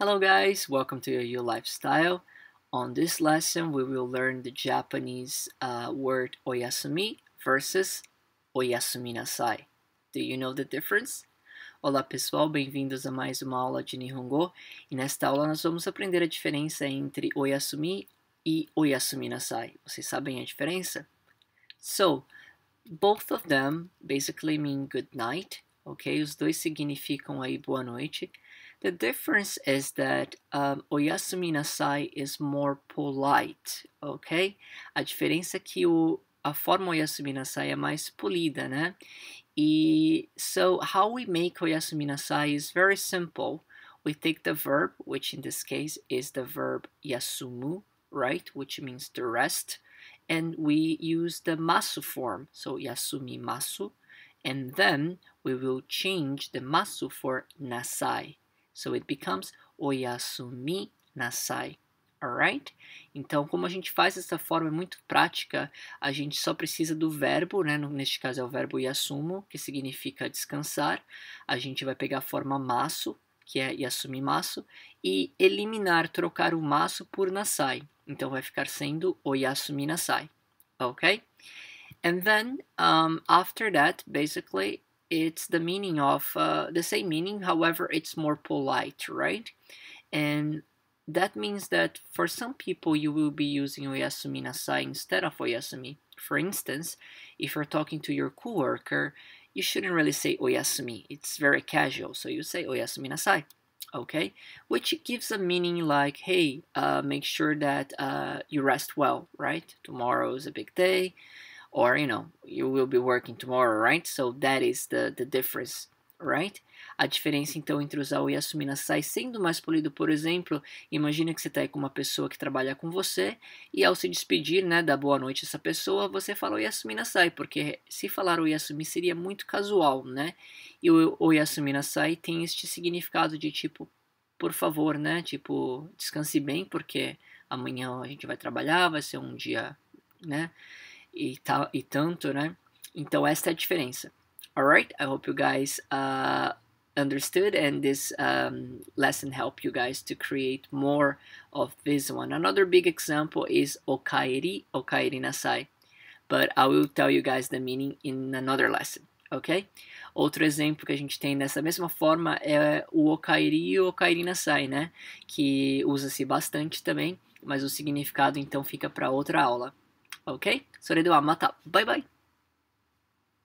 Hello guys, welcome to Your Lifestyle. On this lesson, we will learn the Japanese uh, word oyasumi versus oyasumi nasai. Do you know the difference? Olá pessoal, bem-vindos a mais uma aula de Nihongo. E nesta aula nós vamos aprender a diferença entre oyasumi e oyasumi nasai. Vocês sabem a diferença? So, both of them basically mean good night, ok? Os dois significam aí boa noite. The difference is that um, Oyasumi nasai is more polite, ok? A diferença é que o, a forma Oyasumi nasai é mais polida, né? E so how we make Oyasumi nasai is very simple. We take the verb, which in this case is the verb yasumu, right? Which means to rest. And we use the masu form, so yasumi masu. And then we will change the masu for nasai, So it becomes Oyasumi Nasai. Alright? Então, como a gente faz dessa forma muito prática, a gente só precisa do verbo, né? neste caso é o verbo yasumo, que significa descansar. A gente vai pegar a forma maço, que é yasumi maço, e eliminar, trocar o maço por nasai. Então, vai ficar sendo o nasai. Ok? And then, um, after that, basically, it's the meaning of uh, the same meaning, however, it's more polite, right? And that means that for some people, you will be using oyasumi nasai instead of oyasumi. For instance, if you're talking to your coworker, you shouldn't really say oyasumi. It's very casual, so you say oyasumi nasai, okay? Which gives a meaning like, hey, uh, make sure that uh, you rest well, right? Tomorrow is a big day. or you know you will be working tomorrow, right? So that is the, the difference, right? A diferença então entre usar o Yasumina sai sendo mais polido, por exemplo, imagina que você está aí com uma pessoa que trabalha com você e ao se despedir, né, da boa noite a essa pessoa, você fala o Yasumina sai, porque se falar o Yasumi seria muito casual, né? E o, o Yasumina sai tem este significado de tipo, por favor, né? Tipo, descanse bem, porque amanhã a gente vai trabalhar, vai ser um dia, né? e, e tanto, né? Então esta é a diferença. Alright, I hope you guys uh, understood and this um, lesson helped you guys to create more of this one. Another big example is okaeri, okaeri nasai. But I will tell you guys the meaning in another lesson, ok? Outro exemplo que a gente tem dessa mesma forma é o okaeri e o okaeri nasai, né? Que usa-se bastante também, mas o significado então fica para outra aula. OK? それではまた。バイバイ。